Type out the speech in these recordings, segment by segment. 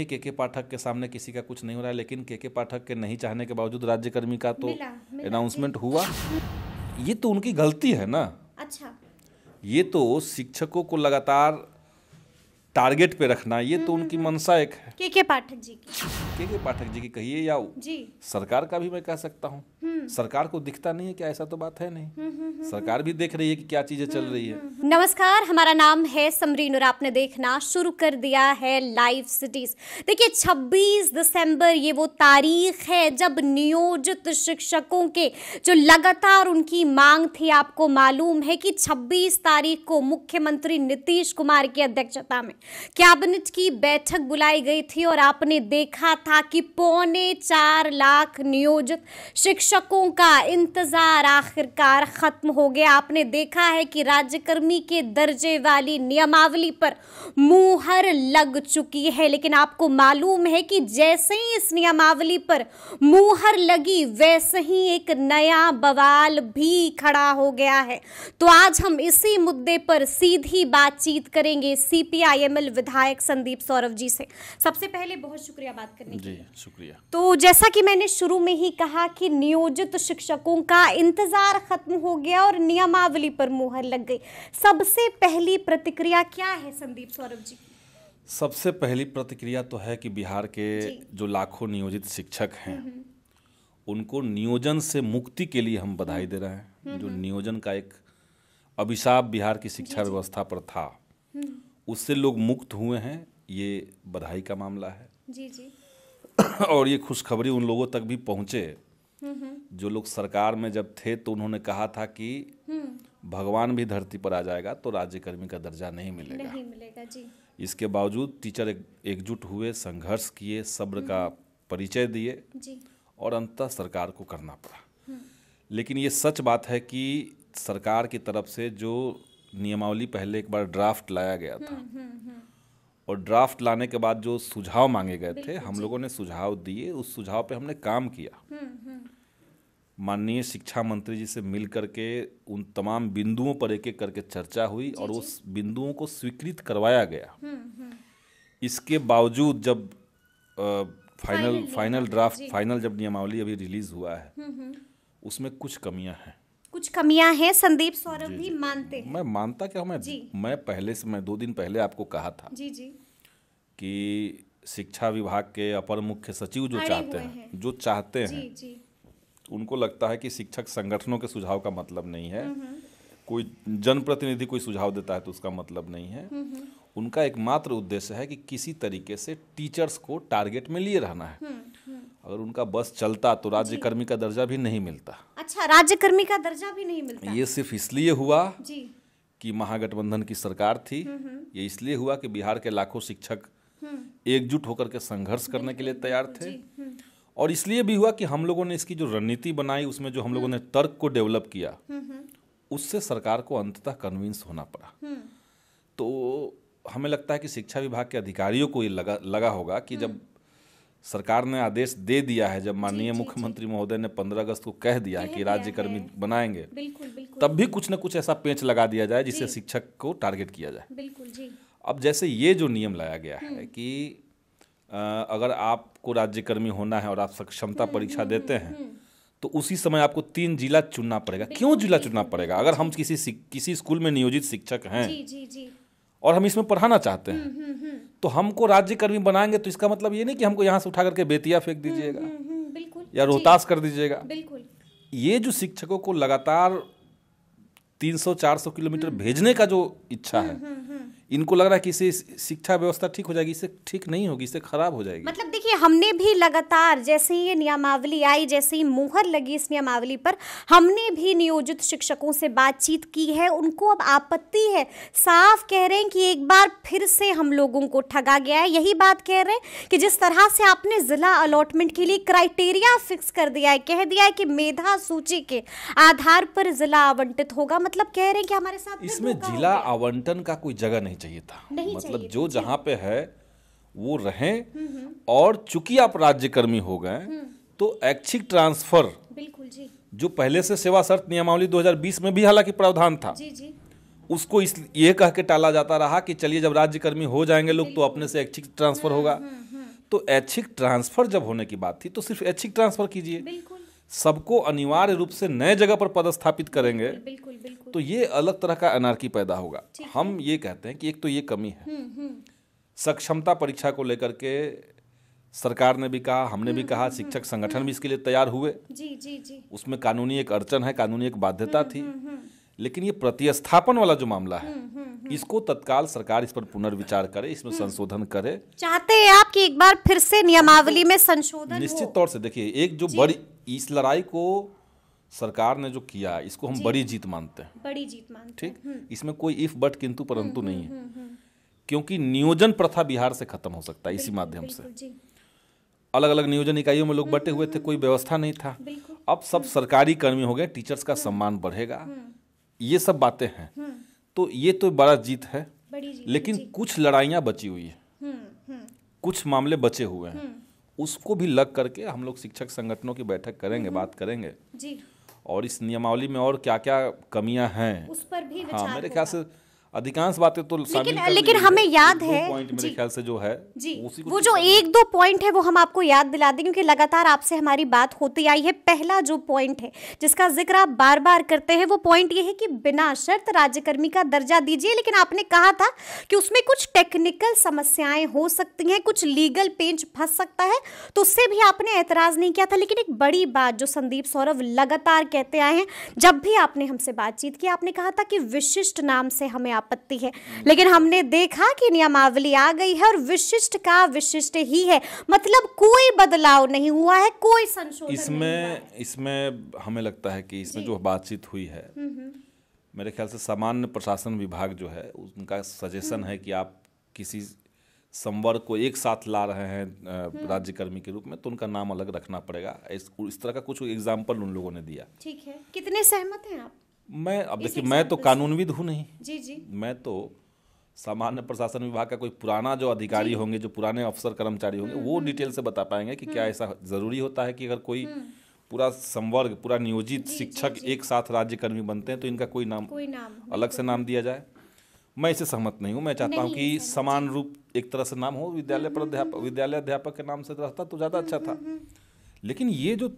भी के के पाठक के सामने किसी का कुछ नहीं हो रहा है लेकिन के के पाठक के नहीं चाहने के बावजूद राज्यकर्मी का तो अनाउंसमेंट हुआ ये तो उनकी गलती है ना अच्छा ये तो शिक्षकों को लगातार टारगेट पे रखना ये तो हम्म, उनकी हम्म, हम्म। मनसा एक है के के पाठक जी की के के पाठक जी की कहिए या जी सरकार का भी मैं कह सकता हूँ हम्म। सरकार को दिखता नहीं है क्या ऐसा तो बात है नहीं हम्म, हम्म, सरकार भी देख रही है कि क्या चीजें चल रही है नमस्कार हमारा नाम है समरीन और आपने देखना शुरू कर दिया है लाइव सिटीज देखिए 26 दिसंबर ये वो तारीख है जब नियोजित शिक्षकों के जो लगातार उनकी मांग थी आपको मालूम है कि 26 तारीख को मुख्यमंत्री नीतीश कुमार की अध्यक्षता में कैबिनेट की बैठक बुलाई गई थी और आपने देखा था कि पौने चार लाख नियोजित शिक्षक शिक्षकों का इंतजार आखिरकार खत्म हो गया आपने देखा है कि राज्यकर्मी के दर्जे वाली नियमावली पर मुहर लग चुकी है लेकिन आपको मालूम है कि जैसे ही इस नियमावली पर मुहर लगी वैसे ही एक नया बवाल भी खड़ा हो गया है तो आज हम इसी मुद्दे पर सीधी बातचीत करेंगे सीपीआईएमएल विधायक संदीप सौरभ जी से सबसे पहले बहुत शुक्रिया बात करने जी शुक्रिया तो जैसा कि मैंने शुरू में ही कहा कि नियोजन नियोजित शिक्षकों का इंतजार खत्म हो गया और नियमावली पर मुहर लग गई सबसे पहली प्रतिक्रिया क्या है संदीप सौरभ जी सबसे पहली प्रतिक्रिया तो है कि बिहार के जो लाखों नियोजित शिक्षक हैं हम्म, हम्म। उनको नियोजन से मुक्ति के लिए हम बधाई दे रहे हैं हम्म, जो नियोजन का एक अभिशाप बिहार की शिक्षा व्यवस्था पर था उससे लोग मुक्त हुए हैं ये बधाई का मामला है जी जी और ये खुशखबरी उन लोगों तक भी पहुँचे जो लोग सरकार में जब थे तो उन्होंने कहा था कि भगवान भी धरती पर आ जाएगा तो राज्यकर्मी का दर्जा नहीं मिलेगा नहीं मिलेगा जी इसके बावजूद टीचर एक, एकजुट हुए संघर्ष किए सब्र का परिचय दिए और अंततः सरकार को करना पड़ा लेकिन ये सच बात है कि सरकार की तरफ से जो नियमावली पहले एक बार ड्राफ्ट लाया गया था और ड्राफ्ट लाने के बाद जो सुझाव मांगे गए थे हम लोगों ने सुझाव दिए उस सुझाव पे हमने काम किया हम्म, हम्म। माननीय शिक्षा मंत्री जी से मिल करके उन तमाम बिंदुओं पर एक एक करके चर्चा हुई और उस बिंदुओं को स्वीकृत करवाया गया हम्म, इसके बावजूद जब आ, फाइनल फाइनल ड्राफ्ट फाइनल जब नियमावली अभी रिलीज हुआ है उसमें कुछ कमियां हैं कुछ कमियां हैं संदीप सौरभ भी मानते हैं मैं मानता क्या मैं मैं पहले से मैं दो दिन पहले आपको कहा था जी जी कि शिक्षा विभाग के अपर मुख्य सचिव जो चाहते हैं जो चाहते हैं उनको लगता है कि शिक्षक संगठनों के सुझाव का मतलब नहीं है हम्म, हम्म। कोई जनप्रतिनिधि कोई सुझाव देता है तो उसका मतलब नहीं है हम्म, उनका एकमात्र उद्देश्य है कि किसी तरीके से टीचर्स को टारगेट में लिए रहना है अगर उनका बस चलता तो राज्यकर्मी का दर्जा भी नहीं मिलता अच्छा राज्यकर्मी का दर्जा भी नहीं मिलता ये सिर्फ इसलिए हुआ जी। कि महागठबंधन की सरकार थी ये इसलिए हुआ कि बिहार के लाखों शिक्षक एकजुट होकर के संघर्ष करने के लिए तैयार थे हम्म। और इसलिए भी हुआ कि हम लोगों ने इसकी जो रणनीति बनाई उसमें जो हम लोगों ने हम्म। तर्क को डेवलप किया हम्म, उससे सरकार को अंततः कन्विंस होना पड़ा तो हमें लगता है कि शिक्षा विभाग के अधिकारियों को ये लगा लगा होगा कि जब सरकार ने आदेश दे दिया है जब माननीय मुख्यमंत्री महोदय ने पंद्रह अगस्त को कह दिया है कि राज्यकर्मी बनाएंगे बिल्कुल, बिल्कुल, तब भी कुछ न कुछ ऐसा पेंच लगा दिया जाए जिससे शिक्षक को टारगेट किया जाए बिल्कुल जी अब जैसे ये जो नियम लाया गया है हम्म। कि अगर आपको राज्यकर्मी होना है और आप सक्षमता हम्म, परीक्षा हम्म, देते हैं तो उसी समय आपको तीन जिला चुनना पड़ेगा क्यों जिला चुनना पड़ेगा अगर हम किसी किसी स्कूल में नियोजित शिक्षक हैं जी, जी, जी। और हम इसमें पढ़ाना चाहते हैं तो हमको राज्यकर्मी बनाएंगे तो इसका मतलब ये नहीं कि हमको यहाँ से उठा करके बेतिया फेंक दीजिएगा या रोहतास कर दीजिएगा ये जो शिक्षकों को लगातार 300-400 किलोमीटर भेजने का जो इच्छा है इनको लग रहा है कि इससे शिक्षा व्यवस्था ठीक हो जाएगी इससे ठीक नहीं होगी इससे खराब हो जाएगी मतलब देखिए हमने भी लगातार जैसे ही ये नियमावली आई जैसे ही मुहर लगी इस नियमावली पर हमने भी नियोजित शिक्षकों से बातचीत की है उनको अब आपत्ति है साफ कह रहे हैं कि एक बार फिर से हम लोगों को ठगा गया है यही बात कह रहे हैं कि जिस तरह से आपने जिला अलॉटमेंट के लिए क्राइटेरिया फिक्स कर दिया है कह दिया है कि मेधा सूची के आधार पर जिला आवंटित होगा मतलब कह रहे हैं कि हमारे साथ इसमें जिला आवंटन का कोई जगह नहीं चाहिए था नहीं मतलब चाहिए जो जहाँ पे है वो रहें हम्म, हम्म। और चूंकि आप राज्यकर्मी हो गए हम्म। तो ऐच्छिक ट्रांसफर बिल्कुल जी जो पहले से सेवा शर्त नियमावली 2020 में भी हालांकि प्रावधान था जी जी उसको इस ये कह के टाला जाता रहा कि चलिए जब राज्यकर्मी हो जाएंगे लोग तो अपने से ऐच्छिक ट्रांसफर होगा तो ऐच्छिक ट्रांसफर जब होने की बात थी तो सिर्फ ऐच्छिक ट्रांसफर कीजिए सबको अनिवार्य रूप से नए जगह पर पदस्थापित करेंगे बिल्कुल तो ये अलग तरह का एनआरकी पैदा होगा हम ये कहते हैं कि एक तो ये कमी है हम्म, हम्म। सक्षमता परीक्षा को लेकर के सरकार ने भी कहा हमने भी हम्म, कहा शिक्षक संगठन भी इसके लिए तैयार हुए जी जी जी उसमें कानूनी एक अड़चन है कानूनी एक बाध्यता थी लेकिन ये प्रतिस्थापन वाला जो मामला है इसको तत्काल सरकार इस पर पुनर्विचार करे इसमें संशोधन करे चाहते हैं आप कि एक बार फिर से नियमावली तो में संशोधन निश्चित तौर से देखिए एक जो बड़ी इस लड़ाई को सरकार ने जो किया इसको हम बड़ी जीत मानते हैं बड़ी जीत मानते ठीक हम्म। इसमें कोई इफ बट किंतु परंतु हम्म, नहीं हम्म, है क्योंकि नियोजन प्रथा बिहार से खत्म हो सकता है इसी माध्यम से अलग अलग नियोजन इकाइयों में लोग बटे हुए थे कोई व्यवस्था नहीं था अब सब सरकारी कर्मी हो गए टीचर्स का सम्मान बढ़ेगा ये सब बातें हैं तो ये तो बड़ा जीत है जीत लेकिन जीत। कुछ लड़ाइयाँ बची हुई है कुछ मामले बचे हुए हैं उसको भी लग करके हम लोग शिक्षक संगठनों की बैठक करेंगे बात करेंगे जी और इस नियमावली में और क्या क्या कमियां हैं उस पर भी हाँ मेरे ख्याल से अधिकांश बातें तो लेकिन लेकिन हमें याद है मेरे ख्याल से जो है जी उसी वो जो एक दो पॉइंट है वो हम आपको याद दिला दें क्योंकि लगातार आपसे हमारी बात होती आई है पहला जो पॉइंट है जिसका जिक्र आप बार बार करते हैं वो पॉइंट ये है कि बिना शर्त राज्यकर्मी का दर्जा दीजिए लेकिन आपने कहा था कि उसमें कुछ टेक्निकल समस्याएं हो सकती हैं कुछ लीगल पेंच फंस सकता है तो उससे भी आपने एतराज नहीं किया था लेकिन एक बड़ी बात जो संदीप सौरभ लगातार कहते आए हैं जब भी आपने हमसे बातचीत की आपने कहा था कि विशिष्ट नाम से हमें आपत्ति है लेकिन हमने देखा कि नियमावली आ गई है और विशिष्ट का विशिष्ट ही है मतलब कोई बदलाव नहीं हुआ है कोई संशोधन इसमें इसमें हमें लगता है कि इसमें जो बातचीत हुई है हम्म, हम्म। मेरे ख्याल से सामान्य प्रशासन विभाग जो है उनका सजेशन हम्म। है कि आप किसी संवर्ग को एक साथ ला रहे हैं राज्यकर्मी के रूप में तो उनका नाम अलग रखना पड़ेगा इस, इस तरह का कुछ एग्जाम्पल उन लोगों ने दिया ठीक है कितने सहमत हैं आप मैं अब देखिए मैं तो कानूनविद हूँ नहीं जी जी मैं तो सामान्य प्रशासन विभाग का कोई पुराना जो अधिकारी होंगे जो पुराने अफसर कर्मचारी होंगे वो हम्म, हम्म। डिटेल से बता पाएंगे कि क्या हम्म। ऐसा जरूरी होता है कि अगर कोई पूरा संवर्ग पूरा नियोजित शिक्षक एक साथ राज्यकर्मी बनते हैं तो इनका कोई नाम कोई नाम अलग से नाम दिया जाए मैं इसे सहमत नहीं हूँ मैं चाहता हूँ कि समान रूप एक तरह से नाम हो विद्यालय पर अध्यापक विद्यालय अध्यापक के नाम से तो रहता तो ज़्यादा अच्छा था लेकिन ये जो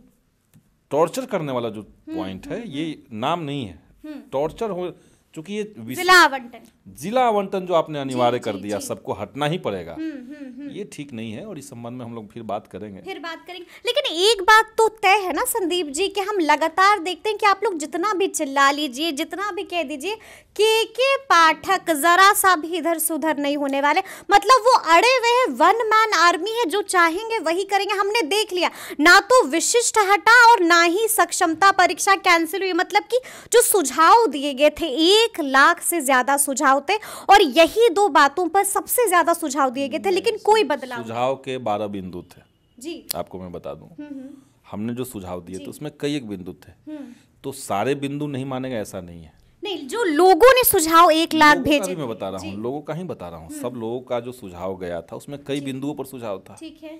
टॉर्चर करने वाला जो हम्म, पॉइंट है हम्म, ये नाम नहीं है हम्म। टॉर्चर हो चूंकि ये जिला आवंटन जिला आवंटन जो आपने अनिवार्य कर दिया सबको हटना ही पड़ेगा हुँ, हुँ, हुँ. ये ठीक नहीं है और इस संबंध में हम लोग फिर बात करेंगे फिर बात करेंगे लेकिन एक बात तो तय है ना संदीप जी कि हम लगातार देखते हैं कि आप लोग जितना भी चिल्ला लीजिए जितना भी कह दीजिए के के पाठक जरा सा भी इधर सुधर नहीं होने वाले मतलब वो अड़े हुए हैं वन मैन आर्मी है जो चाहेंगे वही करेंगे हमने देख लिया ना तो विशिष्ट हटा और ना ही सक्षमता परीक्षा कैंसिल हुई मतलब की जो सुझाव दिए गए थे एक एक लाख से ज्यादा सुझाव थे और यही दो बातों पर सबसे ज्यादा सुझाव दिए गए थे लेकिन कोई बदलाव सुझाव के बारह बिंदु थे जी आपको मैं बता दू हम्म, हम्म। हमने जो सुझाव दिए थे उसमें कई एक बिंदु थे हम्म। तो सारे बिंदु नहीं मानेगा ऐसा नहीं है नहीं जो लोगों ने सुझाव एक लाख भेजे मैं बता रहा हूँ लोगों का ही बता रहा हूँ सब लोगों का जो सुझाव गया था उसमें कई बिंदुओं पर सुझाव था ठीक है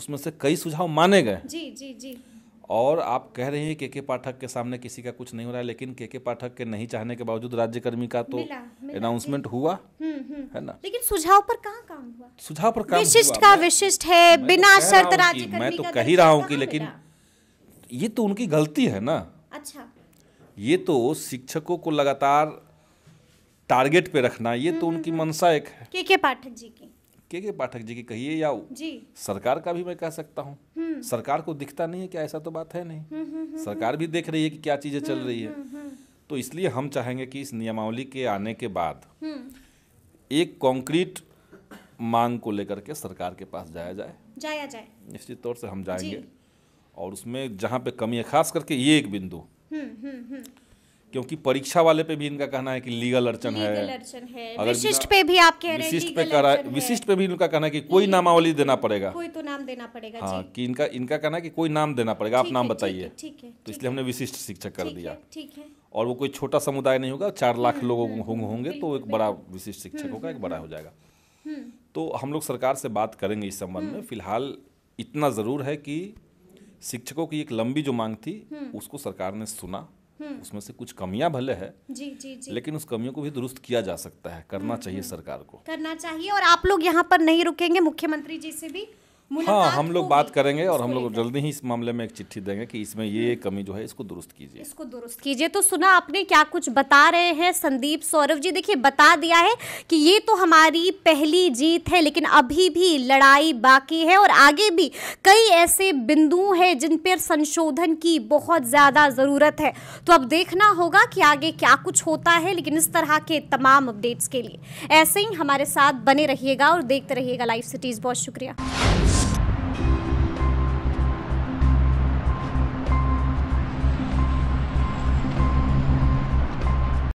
उसमें से कई सुझाव माने गए जी जी जी और आप कह रहे हैं के के पाठक के सामने किसी का कुछ नहीं हो रहा है लेकिन के के पाठक के नहीं चाहने के बावजूद राज्यकर्मी का तो अनाउंसमेंट हुआ हुँ, हम्म, हुँ, हम्म। है ना लेकिन सुझाव पर कहाँ काम हुआ सुझाव पर काम विशिष्ट का विशिष्ट है बिना शर्त राज्य मैं तो कह ही रहा हूँ तो कि लेकिन ये तो उनकी गलती है ना अच्छा ये तो शिक्षकों को लगातार टारगेट पे रखना ये तो हम्म, उनकी मनसा एक है के के पाठक जी की के के पाठक जी की कहिए या जी। सरकार का भी मैं कह सकता हूँ हम्म। सरकार को दिखता नहीं है क्या ऐसा तो बात है नहीं हम्म, हम्म, सरकार भी देख रही है कि क्या चीजें चल रही है तो इसलिए हम चाहेंगे कि इस नियमावली के आने के बाद एक कॉन्क्रीट मांग को लेकर के सरकार के पास जाया जाए जाया जाए निश्चित तौर से हम जाएंगे और उसमें जहाँ पे कमी है खास करके ये एक बिंदु क्योंकि परीक्षा वाले पे भी इनका कहना है कि लीगल अड़चन है, है। अगर विशिष्ट पे भी आप कह रहे विशिष्ट पे करा विशिष्ट पे भी इनका कहना है कि कोई नामावली देना पड़ेगा कोई तो नाम देना पड़ेगा हाँ कि इनका इनका कहना है कि कोई नाम देना पड़ेगा आप नाम बताइए तो इसलिए हमने विशिष्ट शिक्षक कर दिया और वो कोई छोटा समुदाय नहीं होगा चार लाख हम्म, लोग हम्म, हम्म, होंगे तो एक बड़ा विशिष्ट शिक्षक होगा एक बड़ा हो जाएगा तो हम लोग सरकार से बात करेंगे इस संबंध में फिलहाल इतना ज़रूर है कि शिक्षकों की एक लंबी जो मांग थी उसको सरकार ने सुना हम्म। उसमें से कुछ कमियां भले है जी जी जी लेकिन उस कमियों को भी दुरुस्त किया जा सकता है करना हम्म, चाहिए हम्म। सरकार को करना चाहिए और आप लोग यहाँ पर नहीं रुकेंगे मुख्यमंत्री जी से भी हाँ हम लोग बात करेंगे और हम लोग जल्दी ही इस मामले में एक चिट्ठी देंगे कि इसमें ये कमी जो है इसको दुरुस्त कीजिए इसको दुरुस्त कीजिए तो सुना आपने क्या कुछ बता रहे हैं संदीप सौरभ जी देखिए बता दिया है कि ये तो हमारी पहली जीत है लेकिन अभी भी लड़ाई बाकी है और आगे भी कई ऐसे बिंदु हैं जिन पर संशोधन की बहुत ज़्यादा ज़रूरत है तो अब देखना होगा कि आगे क्या कुछ होता है लेकिन इस तरह के तमाम अपडेट्स के लिए ऐसे ही हमारे साथ बने रहिएगा और देखते रहिएगा लाइव सिटीज़ बहुत शुक्रिया